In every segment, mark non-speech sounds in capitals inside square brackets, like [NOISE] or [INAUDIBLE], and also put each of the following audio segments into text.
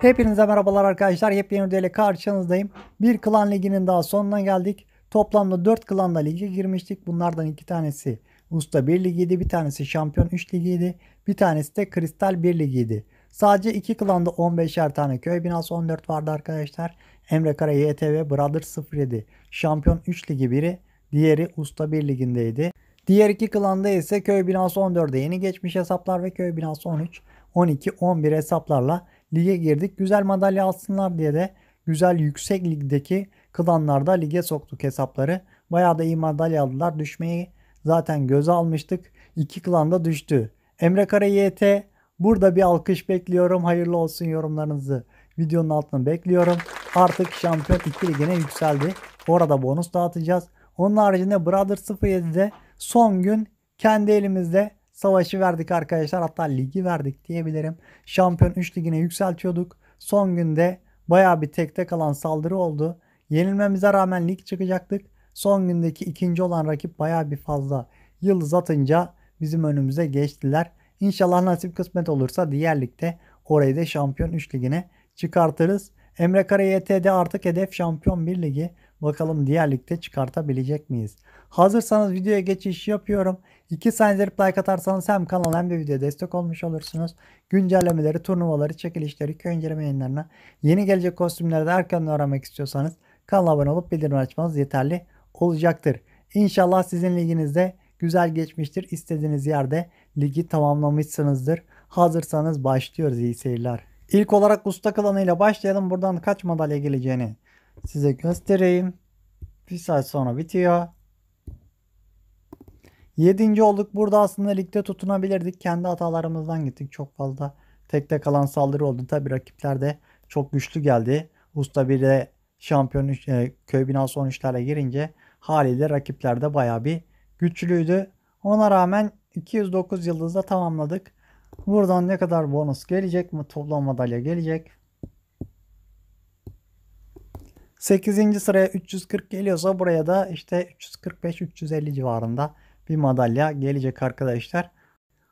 Hepinize merhabalar arkadaşlar. Yepyeni ile karşınızdayım. Bir klan liginin daha sonuna geldik. Toplamda 4 klanla lige girmiştik. Bunlardan 2 tanesi Usta 1 ligiydi. Bir tanesi Şampiyon 3 ligiydi. Bir tanesi de Kristal 1 ligiydi. Sadece 2 klanda 15'er tane köy binası 14 vardı arkadaşlar. Emre Kara YTV Brother 07 Şampiyon 3 ligi 1'i Diğeri Usta 1 ligindeydi. Diğer iki klanda ise köy binası 14'e yeni geçmiş hesaplar ve köy binası 13, 12, 11 hesaplarla lige girdik. Güzel madalya alsınlar diye de güzel yüksek ligdeki klanlarda lige soktuk hesapları. Bayağı da iyi madalya aldılar. Düşmeyi zaten göze almıştık. İki klanda düştü. Emre Kara YT burada bir alkış bekliyorum. Hayırlı olsun yorumlarınızı videonun altına bekliyorum. Artık şampiyon 2 ligine yükseldi. Orada bonus dağıtacağız. Onun haricinde Brother 07'de son gün kendi elimizde savaşı verdik arkadaşlar. Hatta ligi verdik diyebilirim. Şampiyon 3 ligine yükseltiyorduk. Son günde baya bir tekte kalan saldırı oldu. Yenilmemize rağmen lig çıkacaktık. Son gündeki ikinci olan rakip baya bir fazla yıldız atınca bizim önümüze geçtiler. İnşallah nasip kısmet olursa diğer ligde orayı da şampiyon 3 ligine çıkartırız. Emre Kara YT'de artık hedef şampiyon 1 ligi. Bakalım diğer ligde çıkartabilecek miyiz? Hazırsanız videoya geçiş yapıyorum. 2 saniyedir like atarsanız hem kanal hem de videoya destek olmuş olursunuz. Güncellemeleri, turnuvaları, çekilişleri, köy inceleme yayınlarına yeni gelecek kostümleri de erken öğrenmek istiyorsanız kanala abone olup bildirim açmanız yeterli olacaktır. İnşallah sizin liginizde güzel geçmiştir. İstediğiniz yerde ligi tamamlamışsınızdır. Hazırsanız başlıyoruz. İyi seyirler. İlk olarak usta klanıyla başlayalım. Buradan kaç madalya geleceğini size göstereyim. Bir saat sonra bitiyor. 7. olduk. Burada aslında ligde tutunabilirdik. Kendi hatalarımızdan gittik. Çok fazla tekte kalan saldırı oldu. Tabi rakipler de çok güçlü geldi. Usta bir de şampiyon e, köy binası 13'lerle girince haliyle rakipler de baya bir güçlüydü. Ona rağmen 209 yıldızla tamamladık. Buradan ne kadar bonus gelecek mi? Toplam madalya gelecek. 8. sıraya 340 geliyorsa buraya da işte 345-350 civarında bir madalya gelecek arkadaşlar.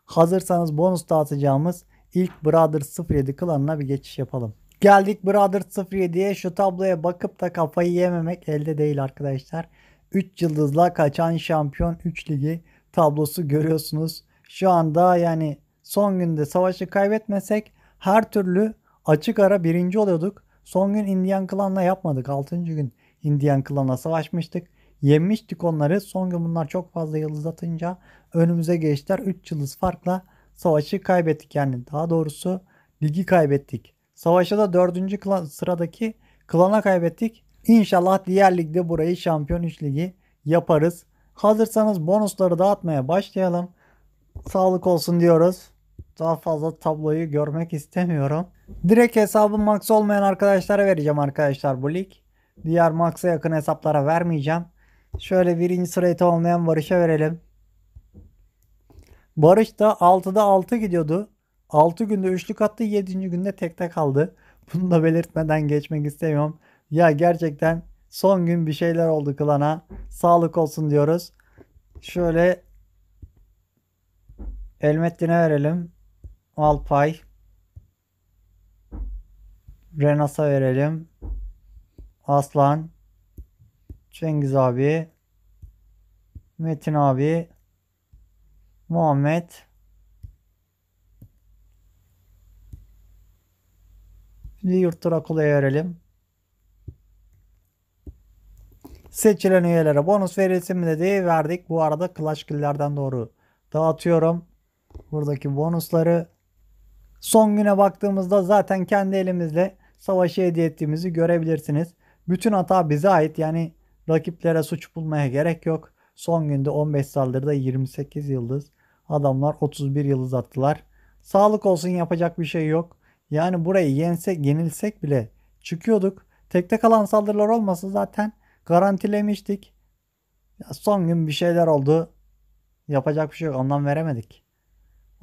Hazırsanız bonus dağıtacağımız ilk Brothers 07 klanına bir geçiş yapalım. Geldik Brothers 07'ye şu tabloya bakıp da kafayı yememek elde değil arkadaşlar. 3 yıldızla kaçan şampiyon 3 ligi tablosu görüyorsunuz. Şu anda yani son günde savaşı kaybetmesek her türlü açık ara birinci oluyorduk. Son gün Indian Klan'la yapmadık. 6. gün Indian Klan'la savaşmıştık. Yenmiştik onları. Son gün bunlar çok fazla yıldız atınca önümüze geçtiler. 3 yıldız farkla savaşı kaybettik. Yani daha doğrusu ligi kaybettik. Savaşa da 4. Klan, sıradaki klana kaybettik. İnşallah diğer ligde burayı şampiyon 3 ligi yaparız. Hazırsanız bonusları dağıtmaya başlayalım. Sağlık olsun diyoruz. Daha fazla tabloyu görmek istemiyorum. Direkt hesabım max olmayan arkadaşlara vereceğim arkadaşlar bu lig. Diğer max'a yakın hesaplara vermeyeceğim. Şöyle birinci sırayı olmayan Barış'a verelim. Barış da 6'da 6 gidiyordu. 6 günde üçlük attı 7. günde tekte kaldı. [LAUGHS] Bunu da belirtmeden geçmek istemiyorum. Ya gerçekten son gün bir şeyler oldu Kılana. Sağlık olsun diyoruz. Şöyle Elmettin'e verelim. Alpay Renas'a verelim. Aslan Cengiz abi Metin abi Muhammed Şimdi yurttur akıllıya verelim. Seçilen üyelere bonus verilsin mi dedi. Verdik. Bu arada Clash Kill'lerden doğru dağıtıyorum. Buradaki bonusları Son güne baktığımızda zaten kendi elimizle savaşı hediye ettiğimizi görebilirsiniz. Bütün hata bize ait yani rakiplere suç bulmaya gerek yok. Son günde 15 saldırıda 28 yıldız. Adamlar 31 yıldız attılar. Sağlık olsun yapacak bir şey yok. Yani burayı yensek, yenilsek bile çıkıyorduk. Tek tek alan saldırılar olmasa zaten garantilemiştik. Ya son gün bir şeyler oldu. Yapacak bir şey yok. Anlam veremedik.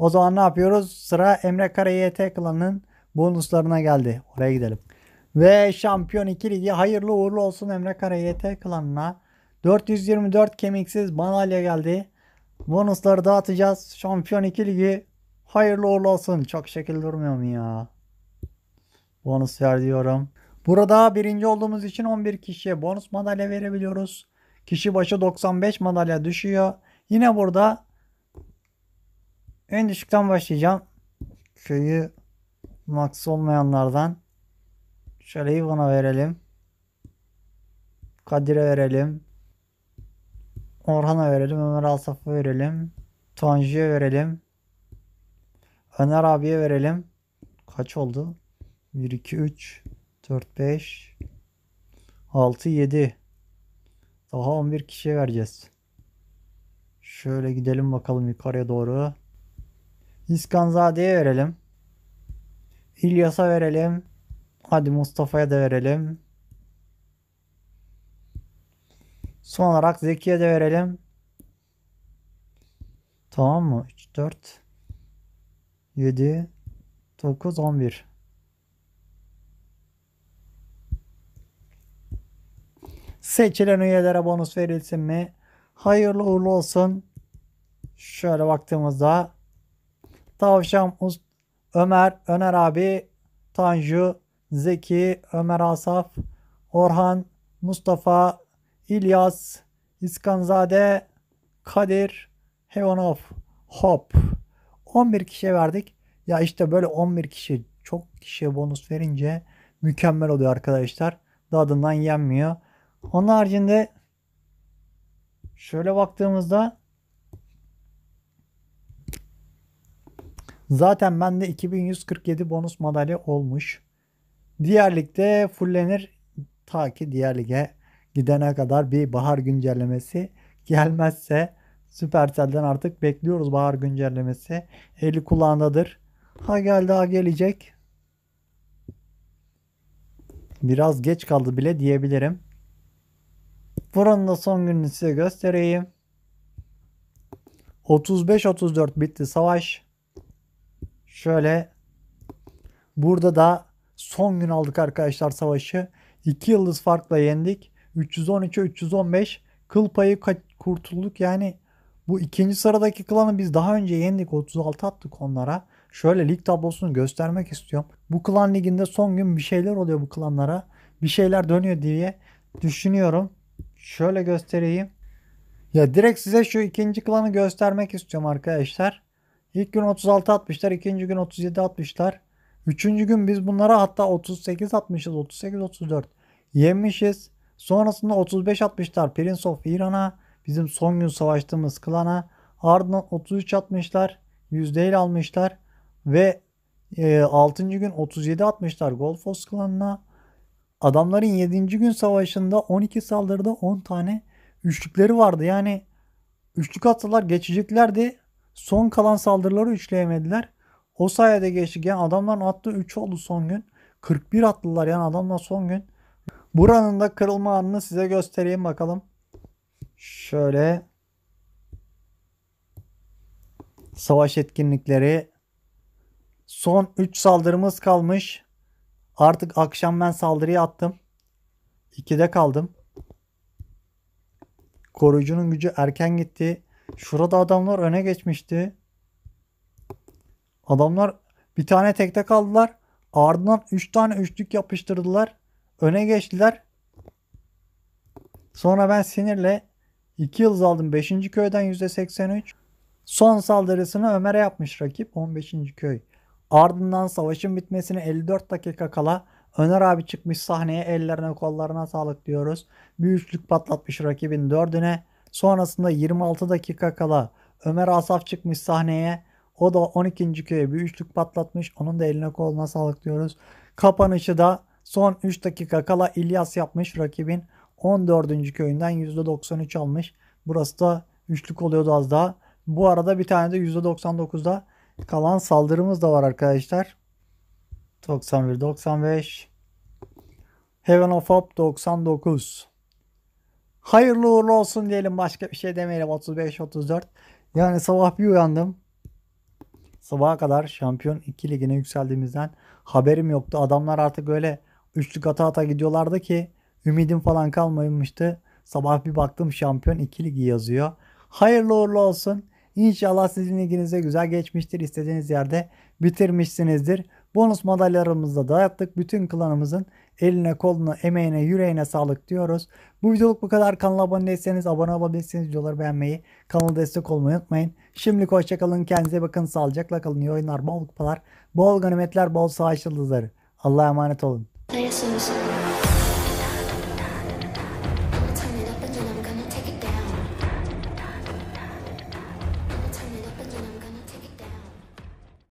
O zaman ne yapıyoruz? Sıra Emre Kara klanının bonuslarına geldi. Oraya gidelim. Ve Şampiyon 2 Ligi hayırlı uğurlu olsun Emre Kara klanına. 424 kemiksiz madalya geldi. Bonusları dağıtacağız. Şampiyon 2 Ligi hayırlı uğurlu olsun. Çok şekil durmuyor mu ya? Bonus ver diyorum. Burada birinci olduğumuz için 11 kişiye bonus madalya verebiliyoruz. Kişi başı 95 madalya düşüyor. Yine burada en düşükten başlayacağım. Köyü max olmayanlardan. Şöyle Ivan'a verelim. Kadir'e verelim. Orhan'a verelim. Ömer Asaf'a verelim. Tanju'ya verelim. Öner abiye verelim. Kaç oldu? 1, 2, 3, 4, 5, 6, 7. Daha 11 kişiye vereceğiz. Şöyle gidelim bakalım yukarıya doğru. Hiskanzade'ye verelim. İlyas'a verelim. Hadi Mustafa'ya da verelim. Son olarak Zeki'ye de verelim. Tamam mı? 3, 4, 7, 9, 11. Seçilen üyelere bonus verilsin mi? Hayırlı uğurlu olsun. Şöyle baktığımızda Tavşan, Ust, Ömer, Öner abi, Tanju, Zeki, Ömer Asaf, Orhan, Mustafa, İlyas, İskanzade, Kadir, Hevanov, Hop. 11 kişiye verdik. Ya işte böyle 11 kişi çok kişiye bonus verince mükemmel oluyor arkadaşlar. Dadından yenmiyor. Onun haricinde şöyle baktığımızda Zaten bende 2147 bonus madalya olmuş. Diğer ligde fullenir ta ki diğer lige gidene kadar bir bahar güncellemesi gelmezse Supercell'den artık bekliyoruz bahar güncellemesi. Eli kulağındadır. Ha geldi daha gelecek. Biraz geç kaldı bile diyebilirim. Buranın da son gününü size göstereyim. 35-34 bitti savaş. Şöyle burada da son gün aldık arkadaşlar savaşı. 2 yıldız farkla yendik. 312-315 kıl payı kurtulduk. Yani bu ikinci sıradaki klanı biz daha önce yendik. 36 attık onlara. Şöyle lig tablosunu göstermek istiyorum. Bu klan liginde son gün bir şeyler oluyor bu klanlara. Bir şeyler dönüyor diye düşünüyorum. Şöyle göstereyim. Ya direkt size şu ikinci klanı göstermek istiyorum arkadaşlar. İlk gün 36 atmışlar. ikinci gün 37 atmışlar. Üçüncü gün biz bunlara hatta 38 60ız 38-34 yemişiz. Sonrasında 35 atmışlar Prince of İran'a. Bizim son gün savaştığımız klana. Ardından 33 yüzde el almışlar. Ve e, 6. gün 37 atmışlar Golfos klanına. Adamların 7. gün savaşında 12 saldırıda 10 tane üçlükleri vardı. Yani üçlük atsalar geçeceklerdi. Son kalan saldırıları üçleyemediler. O sayede geçtik. Yani adamların attığı 3 oldu son gün. 41 attılar yani adamlar son gün. Buranın da kırılma anını size göstereyim bakalım. Şöyle savaş etkinlikleri son 3 saldırımız kalmış. Artık akşam ben saldırıyı attım. 2'de kaldım. Koruyucunun gücü erken gitti. Şurada adamlar öne geçmişti. Adamlar bir tane tekte kaldılar. Ardından 3 üç tane üçlük yapıştırdılar. Öne geçtiler. Sonra ben sinirle 2 yıldız aldım. 5. köyden %83. Son saldırısını Ömer'e yapmış rakip 15. köy. Ardından savaşın bitmesine 54 dakika kala Öner abi çıkmış sahneye ellerine kollarına sağlık diyoruz. Bir üçlük patlatmış rakibin dördüne. Sonrasında 26 dakika kala Ömer Asaf çıkmış sahneye. O da 12. köye bir üçlük patlatmış. Onun da eline koluna sağlık diyoruz. Kapanışı da son 3 dakika kala İlyas yapmış rakibin 14. köyünden %93 almış. Burası da üçlük oluyordu az daha. Bu arada bir tane de %99'da kalan saldırımız da var arkadaşlar. 91-95 Heaven of Hope 99 Hayırlı uğurlu olsun diyelim başka bir şey demeyelim 35-34. Yani sabah bir uyandım. Sabaha kadar şampiyon 2 ligine yükseldiğimizden haberim yoktu. Adamlar artık öyle üçlük ata ata gidiyorlardı ki ümidim falan kalmamıştı. Sabah bir baktım şampiyon 2 ligi yazıyor. Hayırlı uğurlu olsun. İnşallah sizin liginize güzel geçmiştir. İstediğiniz yerde bitirmişsinizdir. Bonus madalyalarımızda dayattık Bütün klanımızın Eline koluna, emeğine, yüreğine sağlık diyoruz. Bu videoluk bu kadar. Kanala abone değilseniz abone olabilirsiniz. Videoları beğenmeyi, kanala destek olmayı unutmayın. Şimdilik hoşçakalın. Kendinize bakın. Sağlıcakla kalın. İyi oyunlar, bol kupalar, bol ganimetler, bol savaş yıldızları. Allah'a emanet olun. Hayır,